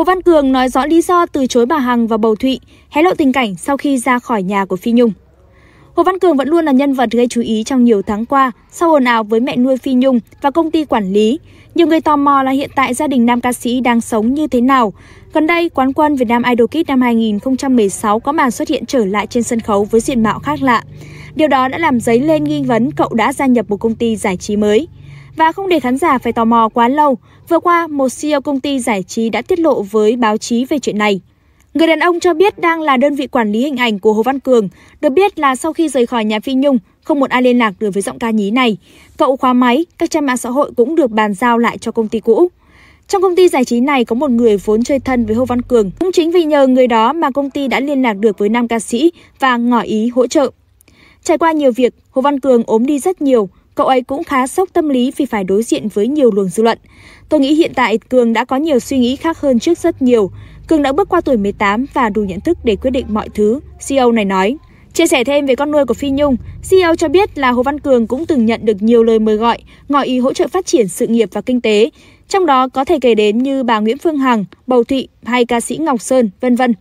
Hồ Văn Cường nói rõ lý do từ chối bà Hằng và bầu Thụy, hé lộ tình cảnh sau khi ra khỏi nhà của Phi Nhung. Hồ Văn Cường vẫn luôn là nhân vật gây chú ý trong nhiều tháng qua sau ồn ào với mẹ nuôi Phi Nhung và công ty quản lý. Nhiều người tò mò là hiện tại gia đình nam ca sĩ đang sống như thế nào. Gần đây, quán quân Việt Nam Idol Kids năm 2016 có màn xuất hiện trở lại trên sân khấu với diện mạo khác lạ. Điều đó đã làm dấy lên nghi vấn cậu đã gia nhập một công ty giải trí mới. Và không để khán giả phải tò mò quá lâu, vừa qua một CEO công ty giải trí đã tiết lộ với báo chí về chuyện này. Người đàn ông cho biết đang là đơn vị quản lý hình ảnh của Hồ Văn Cường, được biết là sau khi rời khỏi nhà Phi Nhung, không một ai liên lạc được với giọng ca nhí này. Cậu khóa máy, các trang mạng xã hội cũng được bàn giao lại cho công ty cũ. Trong công ty giải trí này có một người vốn chơi thân với Hồ Văn Cường. Cũng chính vì nhờ người đó mà công ty đã liên lạc được với nam ca sĩ và ngỏ ý hỗ trợ. Trải qua nhiều việc, Hồ Văn Cường ốm đi rất nhiều, cậu ấy cũng khá sốc tâm lý vì phải đối diện với nhiều luồng dư luận. Tôi nghĩ hiện tại Cường đã có nhiều suy nghĩ khác hơn trước rất nhiều. Cường đã bước qua tuổi 18 và đủ nhận thức để quyết định mọi thứ, CEO này nói. Chia sẻ thêm về con nuôi của Phi Nhung, CEO cho biết là Hồ Văn Cường cũng từng nhận được nhiều lời mời gọi, ngỏ ý hỗ trợ phát triển sự nghiệp và kinh tế. Trong đó có thể kể đến như bà Nguyễn Phương Hằng, Bầu Thụy hay ca sĩ Ngọc Sơn, vân vân.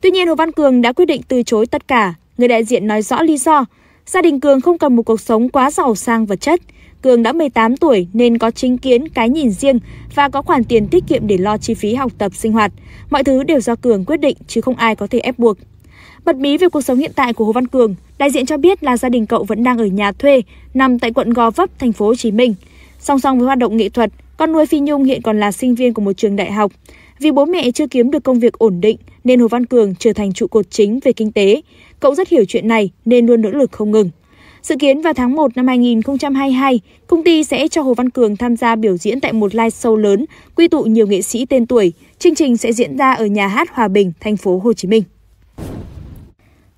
Tuy nhiên, Hồ Văn Cường đã quyết định từ chối tất cả. Người đại diện nói rõ lý do. Gia đình Cường không cần một cuộc sống quá giàu sang vật chất. Cường đã 18 tuổi nên có chính kiến, cái nhìn riêng và có khoản tiền tiết kiệm để lo chi phí học tập sinh hoạt. Mọi thứ đều do Cường quyết định chứ không ai có thể ép buộc. Bật mí về cuộc sống hiện tại của Hồ Văn Cường, đại diện cho biết là gia đình cậu vẫn đang ở nhà thuê nằm tại quận Gò Vấp, thành phố Hồ Chí Minh. Song song với hoạt động nghệ thuật, con nuôi Phi Nhung hiện còn là sinh viên của một trường đại học. Vì bố mẹ chưa kiếm được công việc ổn định nên Hồ Văn Cường trở thành trụ cột chính về kinh tế. Cậu rất hiểu chuyện này nên luôn nỗ lực không ngừng. Dự kiến vào tháng 1 năm 2022, công ty sẽ cho Hồ Văn Cường tham gia biểu diễn tại một live show lớn, quy tụ nhiều nghệ sĩ tên tuổi. Chương trình sẽ diễn ra ở nhà hát Hòa Bình, thành phố Hồ Chí Minh.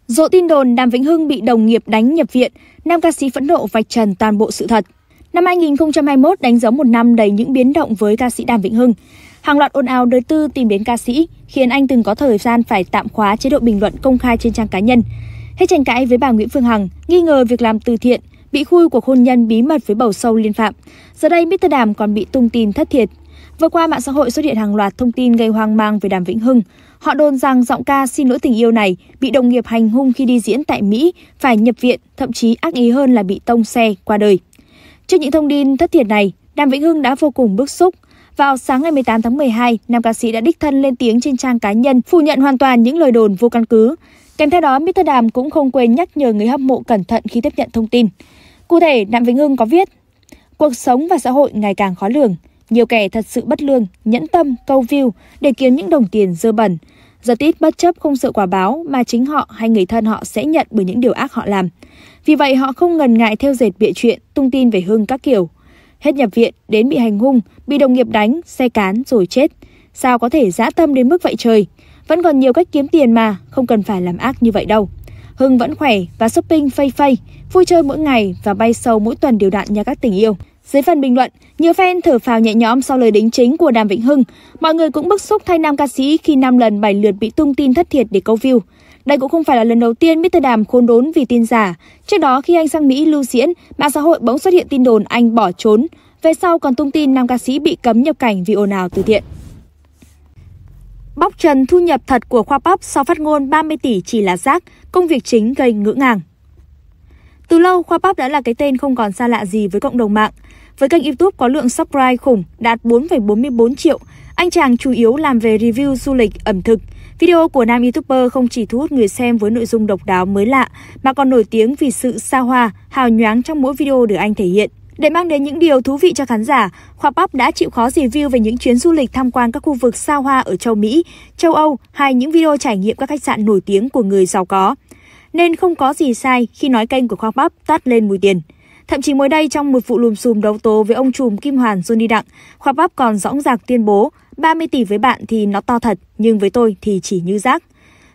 Dỗ tin đồn Đàm Vĩnh Hưng bị đồng nghiệp đánh nhập viện, nam ca sĩ phẫn nộ vạch trần toàn bộ sự thật. Năm 2021 đánh dấu một năm đầy những biến động với ca sĩ Đàm Vĩnh Hưng. Hàng loạt ồn ào đời tư tìm đến ca sĩ, khiến anh từng có thời gian phải tạm khóa chế độ bình luận công khai trên trang cá nhân. Hết tranh cãi với bà Nguyễn Phương Hằng, nghi ngờ việc làm từ thiện, bị khui cuộc hôn nhân bí mật với bầu sâu liên phạm. Giờ đây Mr. Đàm còn bị tung tin thất thiệt. Vừa qua mạng xã hội xuất hiện hàng loạt thông tin gây hoang mang về Đàm Vĩnh Hưng. Họ đồn rằng giọng ca xin lỗi tình yêu này bị đồng nghiệp hành hung khi đi diễn tại Mỹ, phải nhập viện, thậm chí ác ý hơn là bị tông xe qua đời. Trước những thông tin thất thiệt này, Đàm Vĩnh Hưng đã vô cùng bức xúc, vào sáng ngày 18 tháng 12, nam ca sĩ đã đích thân lên tiếng trên trang cá nhân phủ nhận hoàn toàn những lời đồn vô căn cứ. Kèm theo đó, Mr. Đàm cũng không quên nhắc nhở người hâm mộ cẩn thận khi tiếp nhận thông tin. Cụ thể, Đạm Vĩnh Hưng có viết, cuộc sống và xã hội ngày càng khó lường. Nhiều kẻ thật sự bất lương, nhẫn tâm, câu view để kiếm những đồng tiền dơ bẩn. Giờ tít bất chấp không sợ quả báo mà chính họ hay người thân họ sẽ nhận bởi những điều ác họ làm. Vì vậy họ không ngần ngại theo dệt bịa chuyện, tung tin về Hưng các kiểu hết nhập viện đến bị hành hung, bị đồng nghiệp đánh, xe cán rồi chết. Sao có thể dã tâm đến mức vậy trời? Vẫn còn nhiều cách kiếm tiền mà, không cần phải làm ác như vậy đâu. Hưng vẫn khỏe và shopping phay phay, vui chơi mỗi ngày và bay sâu mỗi tuần điều đạn nhà các tình yêu. Dưới phần bình luận, nhiều fan thở phào nhẹ nhõm sau lời đính chính của Đàm Vĩnh Hưng. Mọi người cũng bức xúc thay nam ca sĩ khi năm lần bài lượt bị tung tin thất thiệt để câu view. Đây cũng không phải là lần đầu tiên Mr. Đàm khôn đốn vì tin giả. Trước đó khi anh sang Mỹ lưu diễn, mạng xã hội bỗng xuất hiện tin đồn anh bỏ trốn. Về sau còn tung tin nam ca sĩ bị cấm nhập cảnh vì ồn ào từ thiện. Bóc trần thu nhập thật của Khoa Pop sau phát ngôn 30 tỷ chỉ là rác, công việc chính gây ngỡ ngàng. Từ lâu, Khoa Pop đã là cái tên không còn xa lạ gì với cộng đồng mạng. Với kênh YouTube có lượng subscribe khủng đạt 4,44 triệu, anh chàng chủ yếu làm về review du lịch, ẩm thực – Video của nam YouTuber không chỉ thu hút người xem với nội dung độc đáo mới lạ, mà còn nổi tiếng vì sự xa hoa, hào nhoáng trong mỗi video được anh thể hiện. Để mang đến những điều thú vị cho khán giả, Khoa Pop đã chịu khó review về những chuyến du lịch tham quan các khu vực xa hoa ở châu Mỹ, châu Âu hay những video trải nghiệm các khách sạn nổi tiếng của người giàu có. Nên không có gì sai khi nói kênh của Khoa Pop tát lên mùi tiền. Thậm chí mới đây trong một vụ lùm xùm đấu tố với ông trùm Kim Hoàn Johnny Đặng, Khoa Pop còn dõng dạc tuyên bố 30 tỷ với bạn thì nó to thật, nhưng với tôi thì chỉ như rác.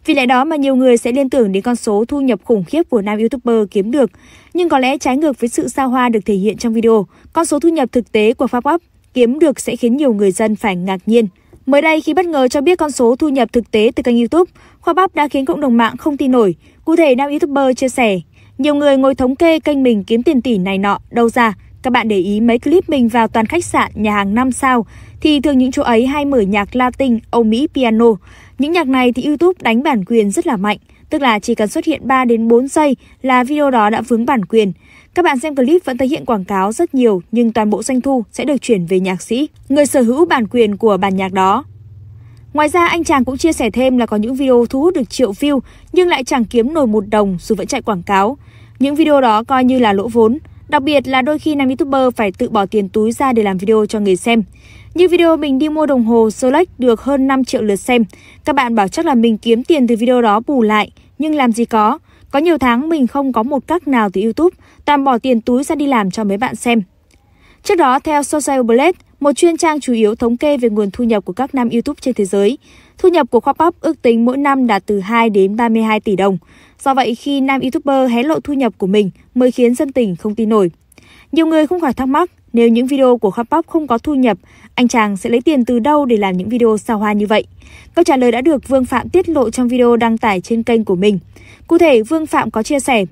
Vì lẽ đó mà nhiều người sẽ liên tưởng đến con số thu nhập khủng khiếp của nam YouTuber kiếm được. Nhưng có lẽ trái ngược với sự xa hoa được thể hiện trong video, con số thu nhập thực tế của Pháp Up kiếm được sẽ khiến nhiều người dân phải ngạc nhiên. Mới đây, khi bất ngờ cho biết con số thu nhập thực tế từ kênh YouTube, Khoa Bắp đã khiến cộng đồng mạng không tin nổi. Cụ thể, nam YouTuber chia sẻ, nhiều người ngồi thống kê kênh mình kiếm tiền tỷ này nọ, đâu ra, các bạn để ý mấy clip mình vào toàn khách sạn, nhà hàng 5 sao thì thường những chỗ ấy hay mở nhạc Latin, Âu Mỹ piano. Những nhạc này thì YouTube đánh bản quyền rất là mạnh, tức là chỉ cần xuất hiện 3 đến 4 giây là video đó đã vướng bản quyền. Các bạn xem clip vẫn thấy hiện quảng cáo rất nhiều nhưng toàn bộ doanh thu sẽ được chuyển về nhạc sĩ, người sở hữu bản quyền của bản nhạc đó. Ngoài ra, anh chàng cũng chia sẻ thêm là có những video thu hút được triệu view nhưng lại chẳng kiếm nổi một đồng dù vẫn chạy quảng cáo. Những video đó coi như là lỗ vốn. Đặc biệt là đôi khi nam youtuber phải tự bỏ tiền túi ra để làm video cho người xem. Như video mình đi mua đồng hồ Rolex được hơn 5 triệu lượt xem. Các bạn bảo chắc là mình kiếm tiền từ video đó bù lại, nhưng làm gì có. Có nhiều tháng mình không có một cách nào từ YouTube, toàn bỏ tiền túi ra đi làm cho mấy bạn xem. Trước đó, theo Social Blade, một chuyên trang chủ yếu thống kê về nguồn thu nhập của các nam YouTube trên thế giới, Thu nhập của Khoa Pop ước tính mỗi năm đạt từ 2 đến 32 tỷ đồng. Do vậy, khi nam YouTuber hé lộ thu nhập của mình mới khiến dân tình không tin nổi. Nhiều người không khỏi thắc mắc, nếu những video của Khoa Pop không có thu nhập, anh chàng sẽ lấy tiền từ đâu để làm những video xa hoa như vậy? Câu trả lời đã được Vương Phạm tiết lộ trong video đăng tải trên kênh của mình. Cụ thể, Vương Phạm có chia sẻ,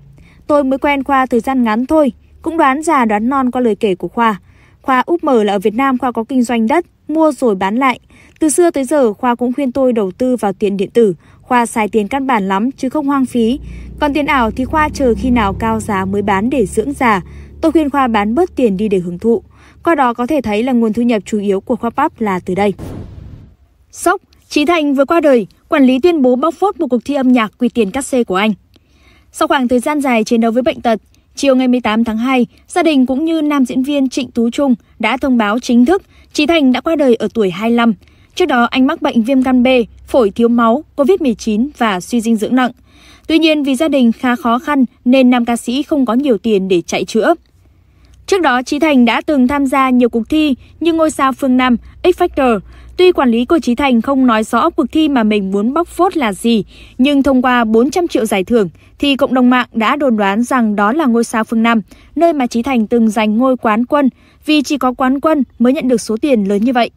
Tôi mới quen Khoa thời gian ngắn thôi, cũng đoán già đoán non qua lời kể của Khoa. Khoa úp mở là ở Việt Nam Khoa có kinh doanh đất, mua rồi bán lại. Từ xưa tới giờ Khoa cũng khuyên tôi đầu tư vào tiền điện tử. Khoa xài tiền căn bản lắm chứ không hoang phí. Còn tiền ảo thì Khoa chờ khi nào cao giá mới bán để dưỡng già. Tôi khuyên Khoa bán bớt tiền đi để hưởng thụ. Qua đó có thể thấy là nguồn thu nhập chủ yếu của Khoa Pop là từ đây. Sốc, Trí Thành vừa qua đời, quản lý tuyên bố bóc phốt một cuộc thi âm nhạc quy tiền cắt xê của anh. Sau khoảng thời gian dài chiến đấu với bệnh tật, Chiều ngày 18 tháng 2, gia đình cũng như nam diễn viên Trịnh Tú Trung đã thông báo chính thức Trí Thành đã qua đời ở tuổi 25. Trước đó, anh mắc bệnh viêm gan B, phổi thiếu máu, COVID-19 và suy dinh dưỡng nặng. Tuy nhiên, vì gia đình khá khó khăn nên nam ca sĩ không có nhiều tiền để chạy chữa. Trước đó, Trí Thành đã từng tham gia nhiều cuộc thi như Ngôi sao Phương Nam, X Factor. Tuy quản lý của Trí Thành không nói rõ cuộc thi mà mình muốn bóc phốt là gì, nhưng thông qua 400 triệu giải thưởng thì cộng đồng mạng đã đồn đoán rằng đó là Ngôi sao Phương Nam, nơi mà Trí Thành từng giành ngôi quán quân, vì chỉ có quán quân mới nhận được số tiền lớn như vậy.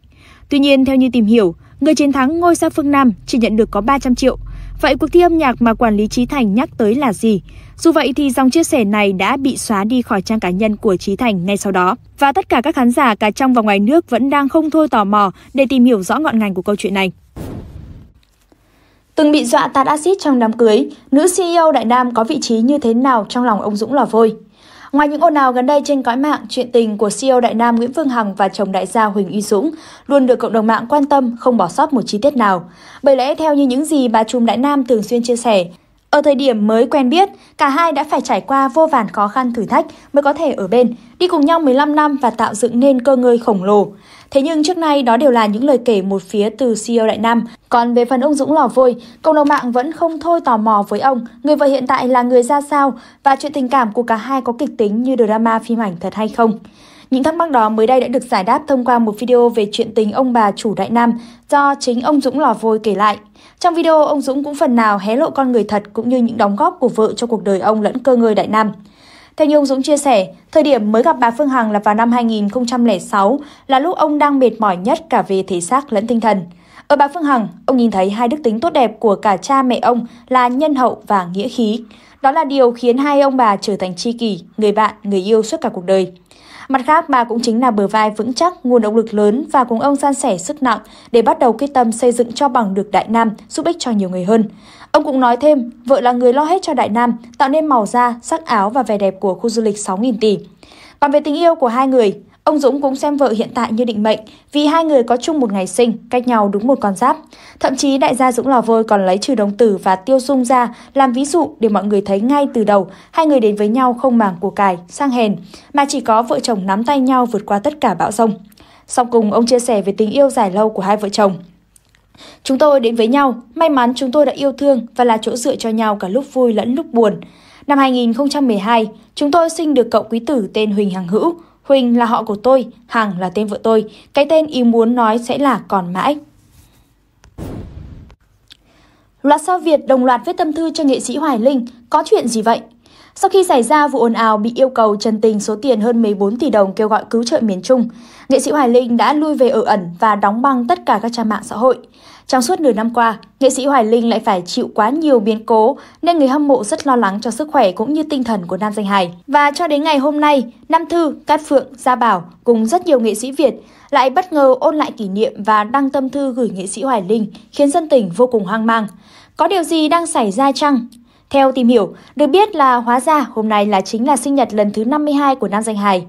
Tuy nhiên, theo như tìm hiểu, người chiến thắng Ngôi sao Phương Nam chỉ nhận được có 300 triệu. Vậy cuộc thi âm nhạc mà quản lý Trí Thành nhắc tới là gì? Dù vậy thì dòng chia sẻ này đã bị xóa đi khỏi trang cá nhân của Trí Thành ngay sau đó. Và tất cả các khán giả cả trong và ngoài nước vẫn đang không thôi tò mò để tìm hiểu rõ ngọn ngành của câu chuyện này. Từng bị dọa tạt axit trong đám cưới, nữ CEO Đại Nam có vị trí như thế nào trong lòng ông Dũng Lò Vôi? Ngoài những ồn ào gần đây trên cõi mạng, chuyện tình của CEO Đại Nam Nguyễn Phương Hằng và chồng đại gia Huỳnh Uy Dũng luôn được cộng đồng mạng quan tâm, không bỏ sót một chi tiết nào. Bởi lẽ theo như những gì bà Trùm Đại Nam thường xuyên chia sẻ, ở thời điểm mới quen biết, cả hai đã phải trải qua vô vàn khó khăn thử thách mới có thể ở bên, đi cùng nhau 15 năm và tạo dựng nên cơ ngơi khổng lồ. Thế nhưng trước nay đó đều là những lời kể một phía từ CEO Đại Nam. Còn về phần ông Dũng Lò Vôi, cộng đồng mạng vẫn không thôi tò mò với ông, người vợ hiện tại là người ra sao và chuyện tình cảm của cả hai có kịch tính như drama phim ảnh thật hay không. Những thắc mắc đó mới đây đã được giải đáp thông qua một video về chuyện tình ông bà chủ Đại Nam do chính ông Dũng Lò Vôi kể lại. Trong video, ông Dũng cũng phần nào hé lộ con người thật cũng như những đóng góp của vợ cho cuộc đời ông lẫn cơ ngơi Đại Nam. Theo như ông Dũng chia sẻ, thời điểm mới gặp bà Phương Hằng là vào năm 2006, là lúc ông đang mệt mỏi nhất cả về thể xác lẫn tinh thần. Ở bà Phương Hằng, ông nhìn thấy hai đức tính tốt đẹp của cả cha mẹ ông là nhân hậu và nghĩa khí. Đó là điều khiến hai ông bà trở thành tri kỷ, người bạn, người yêu suốt cả cuộc đời. Mặt khác, bà cũng chính là bờ vai vững chắc, nguồn động lực lớn và cùng ông san sẻ sức nặng để bắt đầu quyết tâm xây dựng cho bằng được Đại Nam, giúp ích cho nhiều người hơn. Ông cũng nói thêm, vợ là người lo hết cho Đại Nam, tạo nên màu da, sắc áo và vẻ đẹp của khu du lịch 6.000 tỷ. Còn về tình yêu của hai người, Ông Dũng cũng xem vợ hiện tại như định mệnh vì hai người có chung một ngày sinh, cách nhau đúng một con giáp. Thậm chí đại gia Dũng Lò Vôi còn lấy trừ đồng tử và tiêu dung ra làm ví dụ để mọi người thấy ngay từ đầu hai người đến với nhau không màng của cải, sang hèn, mà chỉ có vợ chồng nắm tay nhau vượt qua tất cả bão rông. Sau cùng ông chia sẻ về tình yêu dài lâu của hai vợ chồng. Chúng tôi đến với nhau, may mắn chúng tôi đã yêu thương và là chỗ dựa cho nhau cả lúc vui lẫn lúc buồn. Năm 2012, chúng tôi sinh được cậu quý tử tên Huỳnh Hằng Hữu, Huỳnh là họ của tôi, Hằng là tên vợ tôi. Cái tên ý muốn nói sẽ là còn mãi. Loạt sao Việt đồng loạt viết tâm thư cho nghệ sĩ Hoài Linh. Có chuyện gì vậy? Sau khi xảy ra vụ ồn ào bị yêu cầu trần tình số tiền hơn 14 tỷ đồng kêu gọi cứu trợ miền Trung, nghệ sĩ Hoài Linh đã lui về ở ẩn và đóng băng tất cả các trang mạng xã hội. Trong suốt nửa năm qua, nghệ sĩ Hoài Linh lại phải chịu quá nhiều biến cố nên người hâm mộ rất lo lắng cho sức khỏe cũng như tinh thần của nam danh hài. Và cho đến ngày hôm nay, Nam Thư, Cát Phượng, Gia Bảo cùng rất nhiều nghệ sĩ Việt lại bất ngờ ôn lại kỷ niệm và đăng tâm thư gửi nghệ sĩ Hoài Linh khiến dân tình vô cùng hoang mang. Có điều gì đang xảy ra chăng? Theo tìm hiểu, được biết là hóa ra hôm nay là chính là sinh nhật lần thứ 52 của nam danh hài.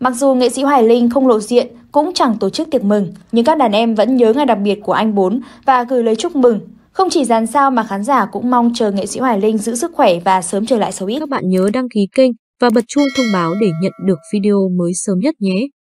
Mặc dù nghệ sĩ Hoài Linh không lộ diện cũng chẳng tổ chức tiệc mừng, nhưng các đàn em vẫn nhớ ngày đặc biệt của anh bốn và gửi lời chúc mừng. Không chỉ dàn sao mà khán giả cũng mong chờ nghệ sĩ Hoài Linh giữ sức khỏe và sớm trở lại showbiz Các bạn nhớ đăng ký kênh và bật chuông thông báo để nhận được video mới sớm nhất nhé.